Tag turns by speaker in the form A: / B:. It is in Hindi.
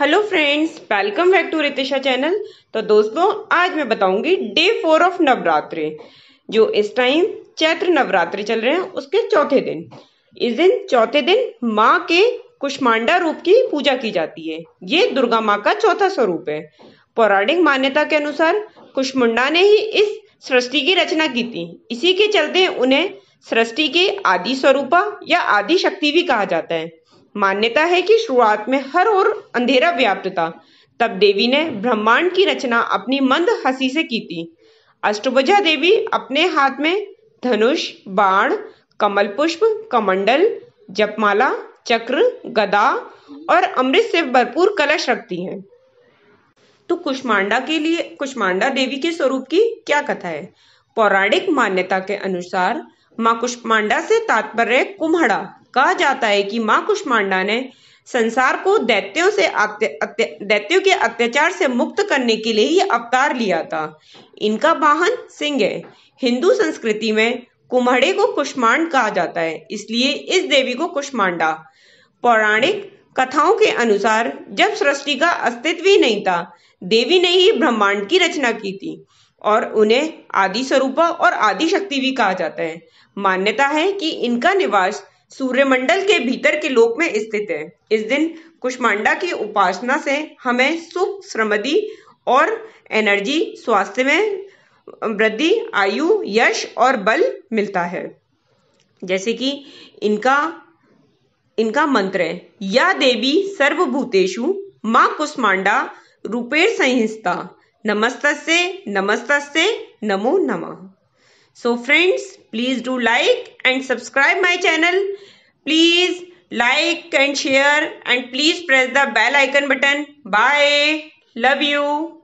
A: Hello friends welcome back to Ritisha channel तो दोस्तों आज मैं बताऊंगी डे फोर ऑफ नवरात्रि जो इस टाइम चैत्र नवरात्रि चल रहे हैं उसके चौथे दिन इस दिन चौथे दिन माँ के कुष्मांडा रूप की पूजा की जाती है ये दुर्गा माँ का चौथा स्वरूप है पौराणिक मान्यता के अनुसार कुष्मुंडा ने ही इस सृष्टि की रचना की थी इसी के चलते उन्हें सृष्टि के आदि स्वरूपा या आदि शक्ति भी कहा जाता है मान्यता है कि शुरुआत में हर ओर अंधेरा व्याप्त था तब देवी ने ब्रह्मांड की रचना अपनी मंद हंसी से की थी अष्टभुजा देवी अपने हाथ में धनुष बाण कमल पुष्प कमंडल जपमाला चक्र गदा और अमृत से भरपूर कलश रखती हैं तो कुष्मांडा के लिए कुष्मांडा देवी के स्वरूप की क्या कथा है पौराणिक मान्यता के अनुसार माँ कुष्मांडा से तात्पर्य कुम्हड़ा कहा जाता है कि माँ कुष्मांडा ने संसार को दैत्यों से दैत्यों के अत्याचार से मुक्त करने के लिए ही अवतार लिया था इनका वाहन सिंह है हिंदू संस्कृति में कुम्हड़े को कुष्मांड कहा जाता है इसलिए इस देवी को कुष्मांडा पौराणिक कथाओं के अनुसार जब सृष्टि का अस्तित्व ही नहीं था देवी ने ही ब्रह्मांड की रचना की थी और उन्हें आदि स्वरूपा और आदि शक्ति भी कहा जाता है मान्यता है कि इनका निवास सूर्यमंडल के भीतर के लोक में स्थित है इस दिन कुष्मांडा की उपासना से हमें सुख समृद्धि और एनर्जी स्वास्थ्य में वृद्धि आयु यश और बल मिलता है जैसे कि इनका इनका मंत्र है या देवी सर्वभूतेषु माँ कुष्मांडा रूपेर संहिता नमस्तस्य नमस्तस्य नमो नमः So friends, please do like and subscribe my channel. Please like and share and please press the bell icon button. Bye. Love you.